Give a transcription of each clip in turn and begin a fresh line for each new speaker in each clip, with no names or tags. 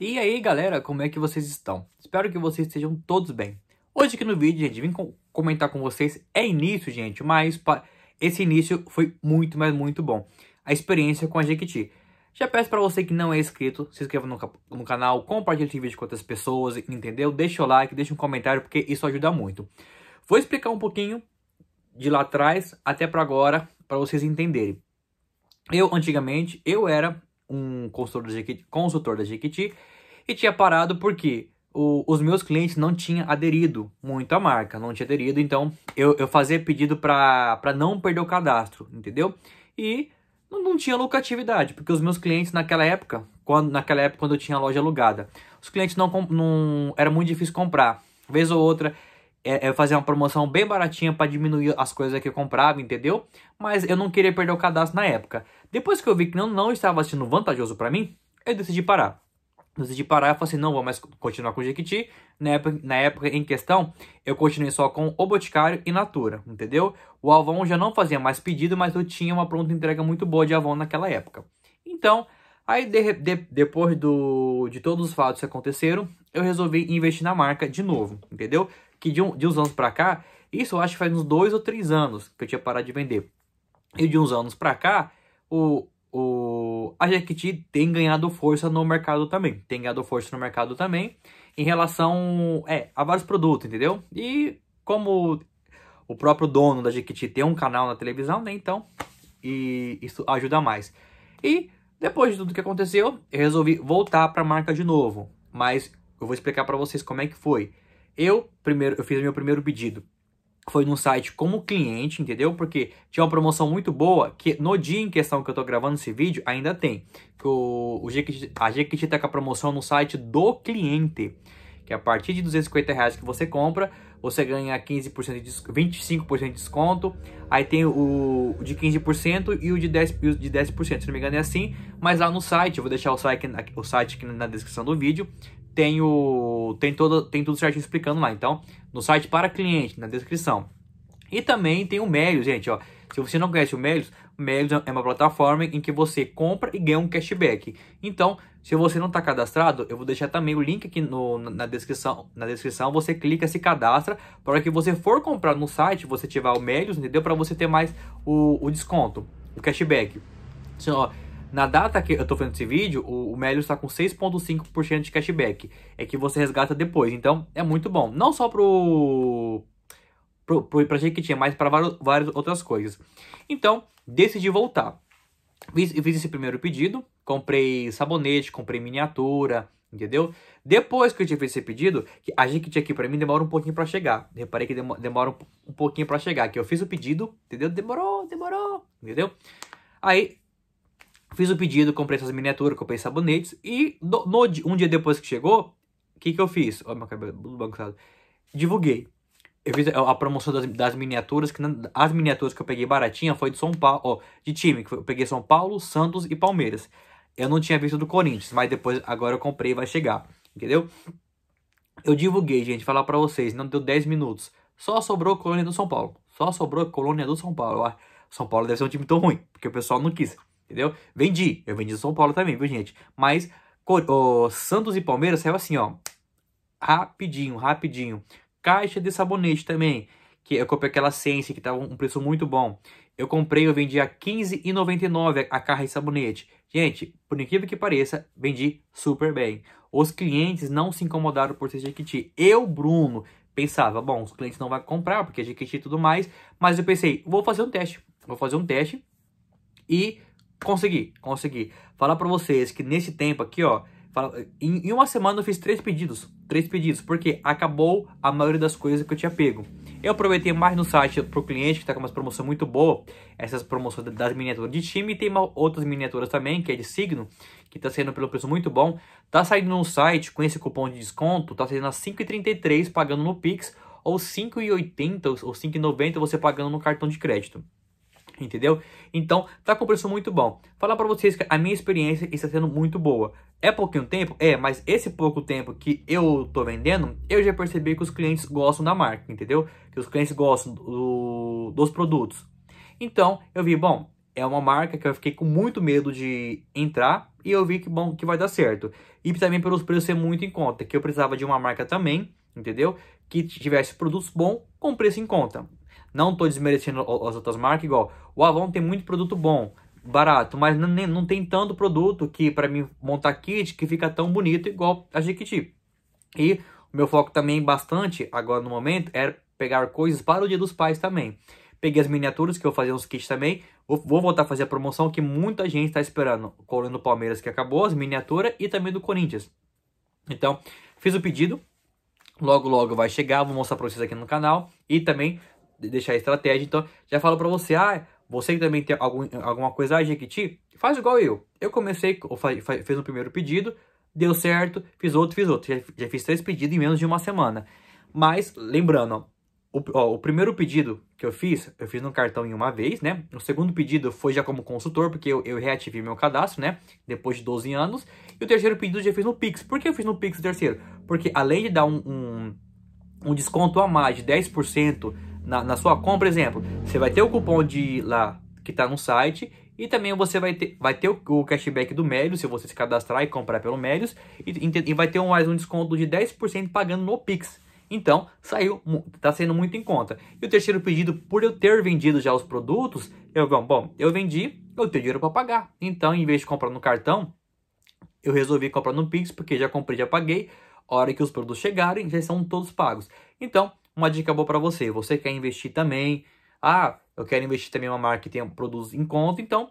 E aí galera, como é que vocês estão? Espero que vocês estejam todos bem. Hoje aqui no vídeo, gente, vim comentar com vocês, é início, gente, mas esse início foi muito, mas muito bom. A experiência com a Jequiti. Já peço para você que não é inscrito, se inscreva no, no canal, compartilhe esse vídeo com outras pessoas, entendeu? Deixa o like, deixa um comentário, porque isso ajuda muito. Vou explicar um pouquinho de lá atrás até para agora, para vocês entenderem. Eu, antigamente, eu era um consultor da Jequiti, consultor da Jequiti e tinha parado porque o, os meus clientes não tinham aderido muito à marca, não tinha aderido, então eu, eu fazia pedido para não perder o cadastro, entendeu? E não, não, tinha lucratividade, porque os meus clientes naquela época, quando, naquela época quando eu tinha a loja alugada, os clientes não, não era muito difícil comprar, vez ou outra é, é, fazer uma promoção bem baratinha para diminuir as coisas que eu comprava, entendeu? Mas eu não queria perder o cadastro na época. Depois que eu vi que não, não estava sendo vantajoso para mim, eu decidi parar. Decidi parar e falei assim, não vou mais continuar com o Jequiti. Na época, na época em questão, eu continuei só com o Boticário e Natura, entendeu? O Avon já não fazia mais pedido, mas eu tinha uma pronta entrega muito boa de Avon naquela época. Então, Aí, de, de, depois do, de todos os fatos que aconteceram, eu resolvi investir na marca de novo, entendeu? que de, um, de uns anos para cá, isso eu acho que faz uns dois ou três anos que eu tinha parado de vender. E de uns anos para cá, o, o, a Jequiti tem ganhado força no mercado também. Tem ganhado força no mercado também em relação é, a vários produtos, entendeu? E como o próprio dono da Jequiti tem um canal na televisão, né? Então, e isso ajuda mais. E depois de tudo que aconteceu, eu resolvi voltar para a marca de novo. Mas eu vou explicar para vocês como é que foi. Eu primeiro, eu fiz meu primeiro pedido. Foi num site como cliente, entendeu? Porque tinha uma promoção muito boa que no dia em questão que eu tô gravando esse vídeo ainda tem. Que o, o Jequiti, a Jequiti tá com a promoção no site do cliente. Que é a partir de 250 reais que você compra, você ganha 15% de 25% de desconto. Aí tem o, de 15% e o de 10%, de 10%, se não me engano é assim. Mas lá no site, eu vou deixar o site, o site aqui na descrição do vídeo tem, o, tem, todo, tem tudo certinho explicando lá. Então, no site para cliente, na descrição. E também tem o Melios, gente, ó. Se você não conhece o Melios, o Melios é uma plataforma em que você compra e ganha um cashback. Então, se você não está cadastrado, eu vou deixar também o link aqui no, na, descrição, na descrição. Você clica, se cadastra, para que você for comprar no site, você tiver o Melios, entendeu? Para você ter mais o, o desconto, o cashback. Então, ó, na data que eu tô fazendo esse vídeo, o, o Melius tá com 6,5% de cashback. É que você resgata depois, então é muito bom. Não só pro... pro, pro pra tinha, mas para várias outras coisas. Então, decidi voltar. Fiz, fiz esse primeiro pedido, comprei sabonete, comprei miniatura, entendeu? Depois que eu tive esse pedido, que a gente tinha aqui para mim demora um pouquinho para chegar. Reparei que demora um pouquinho para chegar, que eu fiz o pedido, entendeu? Demorou, demorou, entendeu? Aí Fiz o pedido, comprei essas miniaturas, comprei sabonetes e no, um dia depois que chegou, o que, que eu fiz? Olha meu cabelo é bagunçado. Divulguei. Eu fiz a, promoção das, das, miniaturas, que as miniaturas que eu peguei baratinha foi de São Paulo, de time, que eu peguei São Paulo, Santos e Palmeiras. Eu não tinha visto do Corinthians, mas depois, agora eu comprei e vai chegar, entendeu? Eu divulguei, gente, falar pra vocês, não deu 10 minutos. Só sobrou a colônia do São Paulo. Só sobrou a colônia do São Paulo. São Paulo deve ser um time tão ruim, porque o pessoal não quis entendeu? Vendi, eu vendi São Paulo também, viu, gente? Mas o Santos e Palmeiras saiu assim, ó, rapidinho, rapidinho. Caixa de sabonete também, que eu comprei aquela Sense, que tava um preço muito bom. Eu comprei, eu vendi a R$15,99 a caixa de sabonete. Gente, por incrível que pareça, vendi super bem. Os clientes não se incomodaram por ser Jequiti. Eu, Bruno, pensava, bom, os clientes não vão comprar porque é Jequiti e tudo mais, mas eu pensei, vou fazer um teste. Vou fazer um teste e Consegui, consegui. Falar para vocês que nesse tempo aqui, ó, em, uma semana eu fiz três pedidos. Três pedidos, porque acabou a maioria das coisas que eu tinha pego. Eu aproveitei mais no site pro cliente, que tá com uma promoção muito boa. Essas promoções das miniaturas de time. E tem outras miniaturas também, que é de signo, que tá saindo pelo preço muito bom. Tá saindo no site com esse cupom de desconto, tá saindo a 5,33 pagando no Pix, ou 5,80 ou 5,90 você pagando no cartão de crédito entendeu? Então, tá com preço muito bom. Falar para vocês que a minha experiência está sendo muito boa. É pouquinho tempo? É, mas esse pouco tempo que eu tô vendendo, eu já percebi que os clientes gostam da marca, entendeu? Que os clientes gostam do, dos produtos. Então, eu vi, bom, é uma marca que eu fiquei com muito medo de entrar e eu vi que bom que vai dar certo. E também pelos preços ser muito em conta, que eu precisava de uma marca também, entendeu? Que tivesse produtos bom com preço em conta. Não estou desmerecendo as outras marcas, igual o Avon tem muito produto bom, barato, mas não, tem tanto produto que para mim montar kit que fica tão bonito igual a Jikiti E o meu foco também bastante agora no momento é pegar coisas para o Dia dos Pais também. Peguei as miniaturas que eu fazia uns kits também. Vou, vou voltar a fazer a promoção que muita gente está esperando. Colando do Palmeiras que acabou, as miniaturas e também do Corinthians. Então, fiz o pedido. Logo, logo vai chegar. Vou mostrar para vocês aqui no canal. E também deixar a estratégia. Então, já falo para você, ah, você que também tem algum, alguma coisa a Jequiti, faz igual eu. Eu comecei, eu fez um primeiro pedido, deu certo, fiz outro, fiz outro. Já, já fiz três pedidos em menos de uma semana. Mas, lembrando, o, ó, o, primeiro pedido que eu fiz, eu fiz no cartão em uma vez, né? O segundo pedido foi já como consultor, porque eu, eu reativei meu cadastro, né? Depois de 12 anos. E o terceiro pedido já fiz no Pix. Por que eu fiz no Pix o terceiro? Porque além de dar um, um, um desconto a mais de 10% na, na sua compra, exemplo, você vai ter o cupom de lá que está no site e também você vai ter, vai ter o, cashback do Melios, se você se cadastrar e comprar pelo Melios, e, e vai ter um, mais um desconto de 10% pagando no Pix. Então, saiu, tá sendo muito em conta. E o terceiro pedido, por eu ter vendido já os produtos, eu bom, bom eu vendi, eu tenho dinheiro para pagar. Então, em vez de comprar no cartão, eu resolvi comprar no Pix, porque já comprei, já paguei. A hora que os produtos chegarem, já são todos pagos. Então, uma dica boa para você. Você quer investir também? Ah, eu quero investir também em uma marca que tenha produtos em conta, então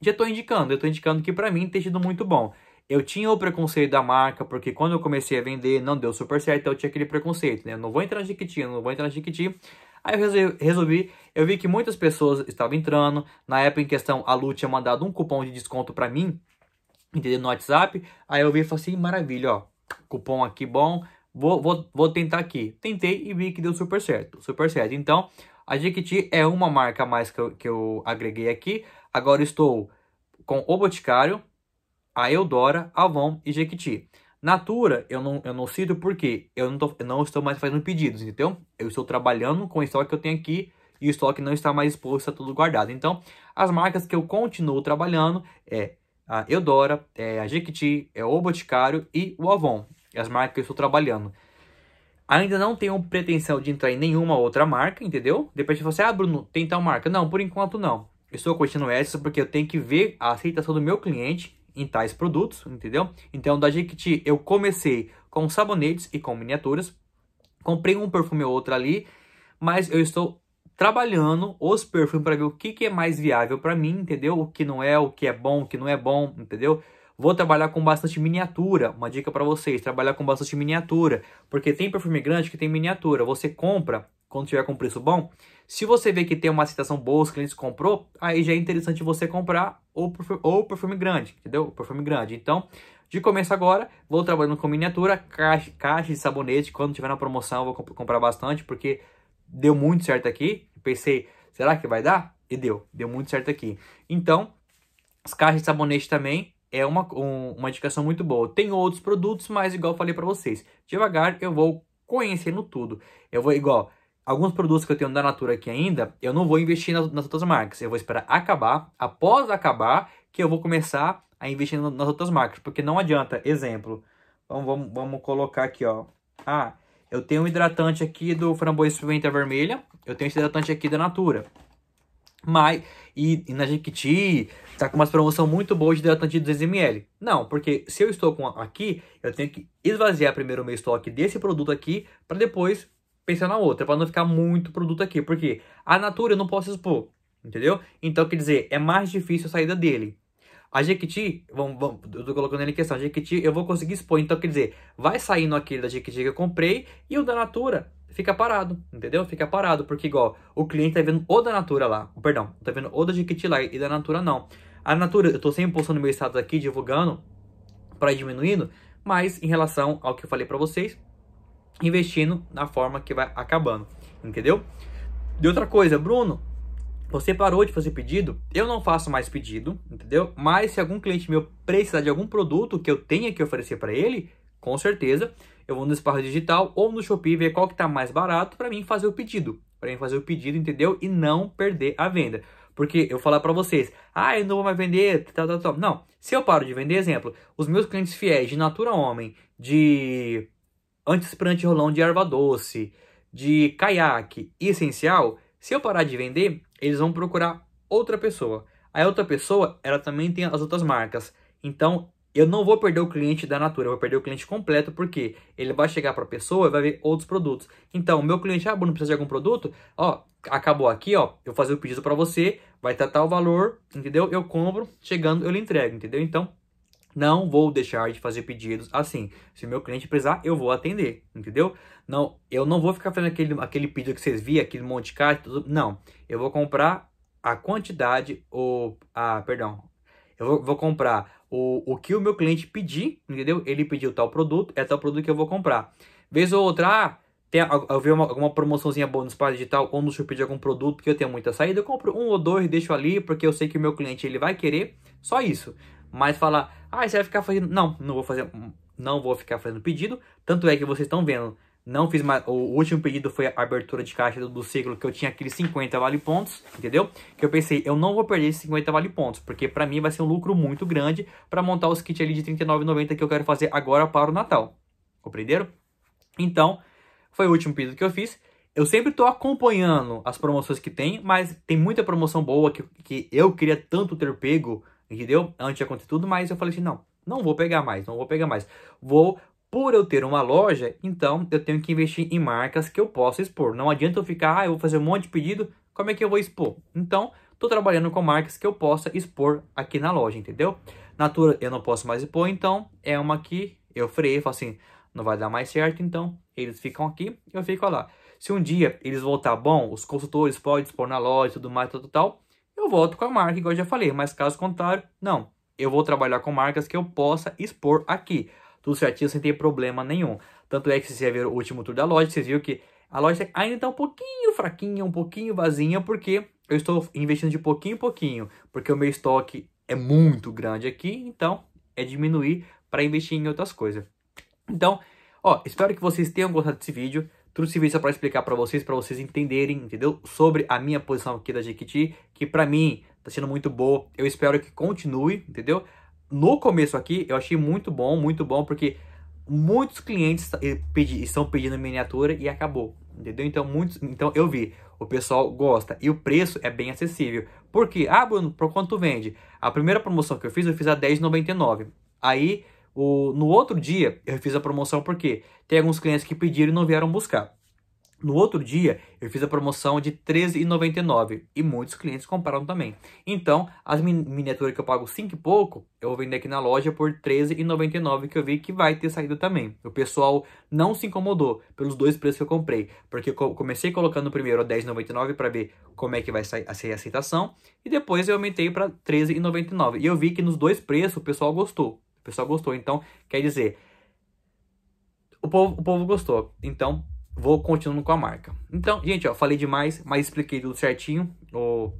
já estou indicando. Eu estou indicando que para mim tem sido muito bom. Eu tinha o preconceito da marca, porque quando eu comecei a vender, não deu super certo, então eu tinha aquele preconceito, né? Eu não vou entrar na Jiquiti, não vou entrar na Jiquiti. Aí eu resolvi, eu vi que muitas pessoas estavam entrando. Na época em questão, a Lu tinha mandado um cupom de desconto para mim, entendeu? No WhatsApp. Aí eu vi e falei assim, maravilha, ó, cupom aqui bom, Vou, vou, vou tentar aqui. Tentei e vi que deu super certo. Super certo. Então, a Jequiti é uma marca a mais que eu, que eu agreguei aqui. Agora estou com o Boticário, a Eudora, Avon e Jequiti. Natura, eu não, eu não cito porque eu não, tô, eu não estou mais fazendo pedidos, entendeu? Eu estou trabalhando com o estoque que eu tenho aqui e o estoque não está mais exposto, está tudo guardado. Então, as marcas que eu continuo trabalhando é a Eudora, é a Jequiti, é o Boticário e o Avon as marcas que eu estou trabalhando. Ainda não tenho pretensão de entrar em nenhuma outra marca, entendeu? Depois você assim, ah, Bruno, tem tal marca. Não, por enquanto não. Eu estou curtindo essa porque eu tenho que ver a aceitação do meu cliente em tais produtos, entendeu? Então, da Jequiti, eu comecei com sabonetes e com miniaturas. Comprei um perfume ou outro ali, mas eu estou trabalhando os perfumes para ver o que, que é mais viável para mim, entendeu? O que não é, o que é bom, o que não é bom, entendeu? Vou trabalhar com bastante miniatura, uma dica para vocês, trabalhar com bastante miniatura, porque tem perfume grande que tem miniatura, você compra quando tiver com preço bom, se você vê que tem uma citação boa, os clientes comprou, aí já é interessante você comprar ou perfume, ou perfume grande, entendeu? Perfume grande. Então, de começo agora, vou trabalhando com miniatura, caixa, caixa de sabonete, quando tiver na promoção vou comp comprar bastante, porque deu muito certo aqui, pensei, será que vai dar? E deu, deu muito certo aqui. Então, as caixas de sabonete também, é uma, um, uma indicação muito boa. Tem outros produtos, mas igual falei para vocês, devagar eu vou conhecendo tudo. Eu vou, igual, alguns produtos que eu tenho da Natura aqui ainda, eu não vou investir nas, nas outras marcas. Eu vou esperar acabar, após acabar, que eu vou começar a investir nas outras marcas. Porque não adianta, exemplo, vamos, vamos, vamos colocar aqui, ó. Ah, eu tenho um hidratante aqui do Framboesa Pimenta Vermelha, eu tenho esse hidratante aqui da Natura. Mas, e, e na Jequiti, tá com umas promoção muito boa de hidratante de 200ml. Não, porque se eu estou com aqui, eu tenho que esvaziar primeiro o meu estoque desse produto aqui, para depois pensar na outra, para não ficar muito produto aqui. Porque a Natura eu não posso expor, entendeu? Então, quer dizer, é mais difícil a saída dele. A Jequiti, vamos, vamos, eu tô colocando ele em questão, a Jequiti eu vou conseguir expor. Então, quer dizer, vai saindo aquele da Jequiti que eu comprei e o da Natura fica parado, entendeu? Fica parado, porque igual, o cliente tá vendo o da Natura lá, perdão, tá vendo o da Jequiti lá e da Natura não. A Natura, eu tô sempre postando meu status aqui, divulgando, para diminuindo, mas em relação ao que eu falei para vocês, investindo na forma que vai acabando, entendeu? De outra coisa, Bruno, você parou de fazer pedido? Eu não faço mais pedido, entendeu? Mas se algum cliente meu precisar de algum produto que eu tenha que oferecer para ele, com certeza, eu vou no Esparro Digital ou no Shopee ver qual que tá mais barato para mim fazer o pedido. Para mim fazer o pedido, entendeu? E não perder a venda. Porque eu falar para vocês, ah, eu não vou mais vender, tal, tal, tal. Não, se eu paro de vender, exemplo, os meus clientes fiéis de Natura Homem, de antispirante rolão de erva doce, de caiaque e essencial, se eu parar de vender, eles vão procurar outra pessoa. A outra pessoa, ela também tem as outras marcas. Então, eu não vou perder o cliente da Natura, eu vou perder o cliente completo, porque ele vai chegar para a pessoa e vai ver outros produtos. Então, meu cliente, ah, Bruno, precisa de algum produto? Ó, acabou aqui, ó, eu vou fazer o pedido para você, vai tratar o valor, entendeu? Eu compro, chegando, eu lhe entrego, entendeu? Então, não vou deixar de fazer pedidos assim. Se meu cliente precisar, eu vou atender, entendeu? Não, eu não vou ficar fazendo aquele, aquele pedido que vocês viram, aquele monte de carta, tudo. Não, eu vou comprar a quantidade, ou, a perdão, eu vou, vou, comprar o, o que o meu cliente pedir, entendeu? Ele pediu tal produto, é tal produto que eu vou comprar. Vez ou outra, ah, tem, eu vi uma, alguma promoçãozinha boa no espaço digital, ou no Shopee de algum produto que eu tenho muita saída, eu compro um ou dois, deixo ali, porque eu sei que o meu cliente ele vai querer, só isso. Mas falar, ah, você vai ficar fazendo. Não, não vou fazer. Não vou ficar fazendo pedido. Tanto é que vocês estão vendo. Não fiz mais. O último pedido foi a abertura de caixa do, ciclo que eu tinha aqueles 50 vale pontos, entendeu? Que eu pensei, eu não vou perder esses 50 vale pontos, porque para mim vai ser um lucro muito grande para montar os kits ali de R$39,90 que eu quero fazer agora para o Natal. Compreenderam? Então, foi o último pedido que eu fiz. Eu sempre estou acompanhando as promoções que tem, mas tem muita promoção boa que, que eu queria tanto ter pego entendeu? Antes aconteceu tudo, mas eu falei assim, não, não vou pegar mais, não vou pegar mais. Vou, por eu ter uma loja, então eu tenho que investir em marcas que eu possa expor. Não adianta eu ficar, ah, eu vou fazer um monte de pedido, como é que eu vou expor? Então, tô trabalhando com marcas que eu possa expor aqui na loja, entendeu? Natura eu não posso mais expor, então é uma que eu freio, falo assim, não vai dar mais certo, então eles ficam aqui, eu fico lá. Se um dia eles voltar bom, os consultores podem expor na loja e tudo mais, tal, tal, tal, eu volto com a marca, igual eu já falei. Mas caso contrário, não. Eu vou trabalhar com marcas que eu possa expor aqui. Tudo certinho, sem ter problema nenhum. Tanto é que se você ver o último tour da loja, vocês viram que a loja ainda está um pouquinho fraquinha, um pouquinho vazinha, porque eu estou investindo de pouquinho em pouquinho. Porque o meu estoque é muito grande aqui, então é diminuir para investir em outras coisas. Então, ó, espero que vocês tenham gostado desse vídeo. Tudo isso é para explicar para vocês, para vocês entenderem, entendeu? Sobre a minha posição aqui da JKT, que para mim tá sendo muito boa. Eu espero que continue, entendeu? No começo aqui, eu achei muito bom, muito bom, porque muitos clientes eh, estão pedindo miniatura e acabou, entendeu? Então, muitos, então eu vi, o pessoal gosta e o preço é bem acessível. Por quê? Ah, Bruno, por quanto vende? A primeira promoção que eu fiz, eu fiz a R$10,99. Aí o, no outro dia, eu fiz a promoção porque tem alguns clientes que pediram e não vieram buscar. No outro dia, eu fiz a promoção de R$13,99 e muitos clientes compraram também. Então, as miniaturas que eu pago 5 e pouco, eu vou vender aqui na loja por R$13,99 que eu vi que vai ter saído também. O pessoal não se incomodou pelos dois preços que eu comprei, porque eu comecei colocando primeiro a R$10,99 para ver como é que vai sair a aceitação e depois eu aumentei para R$13,99. E eu vi que nos dois preços o pessoal gostou. O pessoal gostou. Então, quer dizer, o povo, o povo gostou. Então, vou continuando com a marca. Então, gente, ó, falei demais, mas expliquei tudo certinho. O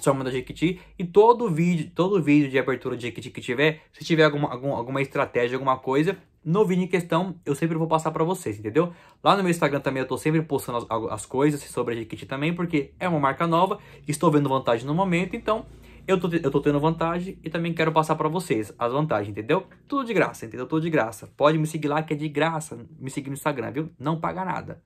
Soma da Jequiti. E todo vídeo, todo vídeo de abertura de Jequiti que tiver, se tiver alguma, alguma estratégia, alguma coisa, no vídeo em questão, eu sempre vou passar para vocês, entendeu? Lá no meu Instagram também eu tô sempre postando as, as coisas sobre a Jequiti também, porque é uma marca nova, estou vendo vantagem no momento, então eu tô, eu tô tendo vantagem e também quero passar para vocês as vantagens, entendeu? Tudo de graça, entendeu? Tudo de graça. Pode me seguir lá que é de graça, me seguir no Instagram, viu? Não paga nada.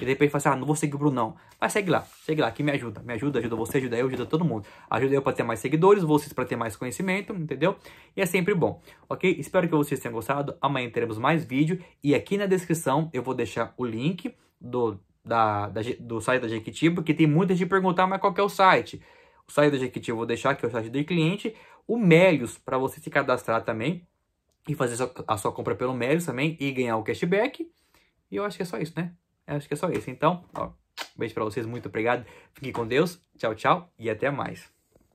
E depois fala assim, ah, não vou seguir o não. Mas segue lá, segue lá, que me ajuda. Me ajuda, ajuda você, ajuda eu, ajuda todo mundo. Ajuda eu para ter mais seguidores, vocês para ter mais conhecimento, entendeu? E é sempre bom, ok? Espero que vocês tenham gostado. Amanhã teremos mais vídeo. E aqui na descrição eu vou deixar o link do, da, da do site da Jequitiba, que tem muita gente perguntar, mas qual é o site? Saída de Jequiti eu vou deixar aqui o site do cliente. O Melios, para você se cadastrar também e fazer a sua compra pelo Melios também e ganhar o cashback. E eu acho que é só isso, né? Eu acho que é só isso. Então, ó, beijo para vocês, muito obrigado. Fiquem com Deus, tchau, tchau e até mais.